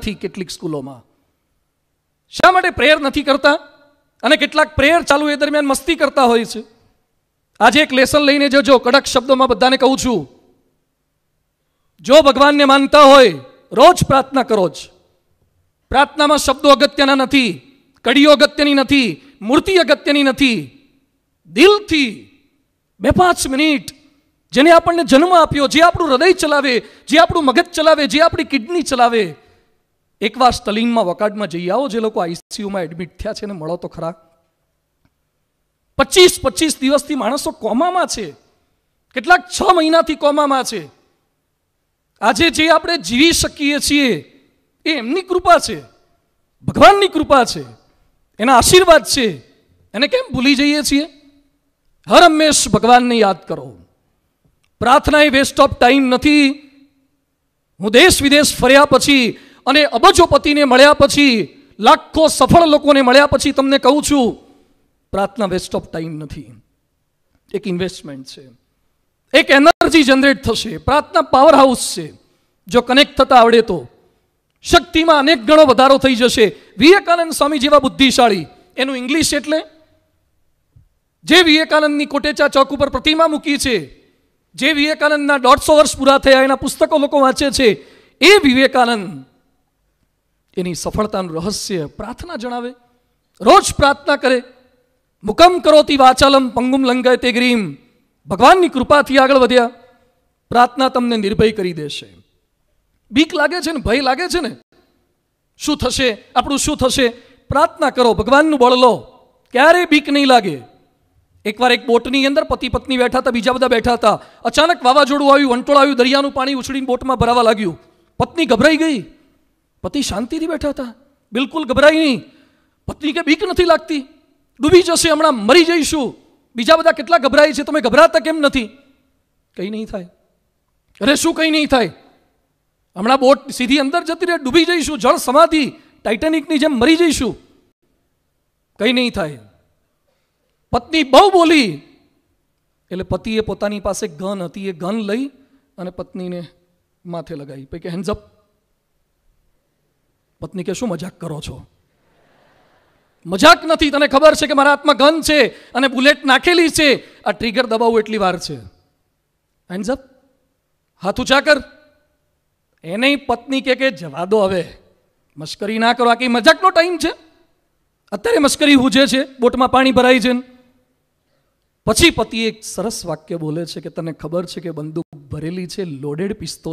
નથી કેટલીક સ્કૂલોમાં શા માટે પ્રેયર નથી કરતા અને કેટલાક પ્રેયર ચાલુ એ દરમિયાન મસ્તી કરતા હોય છે આજે એક લેસન લઈને જજો કડક શબ્દોમાં બધાને કહું છું જો ભગવાનને માનતા હોય રોજ પ્રાર્થના કરો જ પ્રાર્થનામાં શબ્દો અગત્યના નથી કડીઓ અગત્યની નથી મૂર્તિ અગત્યની નથી દિલથી બે પાંચ મિનિટ જેને આપણને જન્મ આપ્યો જે આપણું હૃદય ચલાવે જે આપણું મગજ ચલાવે જે આપણી કિડની ચલાવે એકવાર સ્ટલિનમાં વકાટમાં જઈ આવો જે લોકો આઈસીયુમાં એડમિટ થયા છે ને મળો તો ખરા પચીસ પચીસ દિવસથી માણસો કોમામાં છે કેટલાક છ મહિનાથી કોમામાં છે આજે જે આપણે જીવી શકીએ છીએ એ એમની કૃપા છે ભગવાનની કૃપા છે એના આશીર્વાદ છે એને કેમ ભૂલી જઈએ છીએ હર હંમેશ ભગવાનને યાદ કરો પ્રાર્થના એ વેસ્ટ ઓફ ટાઈમ નથી હું દેશ વિદેશ ફર્યા પછી અને અબજોપતિને મળ્યા પછી લાખો સફળ લોકોને મળ્યા પછી તમને કહું છું પ્રાર્થના વેસ્ટ ઓફ ટાઈમ નથી એક ઇન્વેસ્ટમેન્ટ છે એક એનર્જી જનરેટ થશે પ્રાર્થના પાવર હાઉસ છે જો કનેક્ટ થતા આવડે તો શક્તિમાં અનેક ગણો વધારો થઈ જશે વિવેકાનંદ સ્વામી જેવા બુદ્ધિશાળી એનું ઇંગ્લિશ એટલે જે વિવેકાનંદની કોટેચા ચોક ઉપર પ્રતિમા મૂકી છે જે વિવેકાનંદના દોઢસો વર્ષ પૂરા થયા એના પુસ્તકો લોકો વાંચે છે એ વિવેકાનંદ એની સફળતાનું રહસ્ય પ્રાર્થના જણાવે રોજ પ્રાર્થના કરે મુકમ કરોતી વાચાલમ પંગુમ લંગાય તે ગ્રીમ ભગવાનની કૃપાથી આગળ વધ્યા પ્રાર્થના તમને નિર્ભય કરી દેશે બીક લાગે છે ને ભય લાગે છે ને શું થશે આપણું શું થશે પ્રાર્થના કરો ભગવાનનું બળ લો ક્યારેય બીક નહીં લાગે એકવાર એક બોટની અંદર પતિ પત્ની બેઠા હતા બીજા બધા બેઠા હતા અચાનક વાવાઝોડું આવ્યું વંટોળ આવ્યું દરિયાનું પાણી ઉછળીને બોટમાં ભરાવા લાગ્યું પત્ની ગભરાઈ ગઈ પતિ શાંતિથી બેઠા હતા બિલકુલ ગભરાઈ નહીં પત્ની કે બીક નથી લાગતી ડૂબી જશે હમણાં મરી જઈશું બીજા બધા કેટલા ગભરાય છે તમે ગભરાતા કેમ નથી કંઈ નહીં થાય અરે શું કંઈ નહીં થાય હમણાં બોટ સીધી અંદર જતી રહે ડૂબી જઈશું જળ સમાધિ ટાઇટેનિકની જેમ મરી જઈશું કંઈ નહીં થાય પત્ની બહુ બોલી એટલે પતિએ પોતાની પાસે ગન હતી એ ગન લઈ અને પત્નીને માથે લગાવી પછી હેન્ઝઅપ પત્ની કે શું મજાક કરો છો મજાક નથી તને ખબર છે કે મારા હાથમાં ગન છે અને બુલેટ નાખેલી છે આ ટ્રિગર દબાવવું એટલી વાર છે હેન્ડ્સ અપ હાથ ઊંચા કર એને પત્ની કે કે જવાદો દો હવે મશ્કરી ના કરો આ કંઈ મજાકનો ટાઈમ છે અત્યારે મશ્કરી હૂજે છે બોટમાં પાણી ભરાઈ છે પછી પતિ એક સરસ વાક્ય બોલે છે કે તને ખબર છે કે બંદૂક ભરેલી છે લોડેડ પિસ્તોલ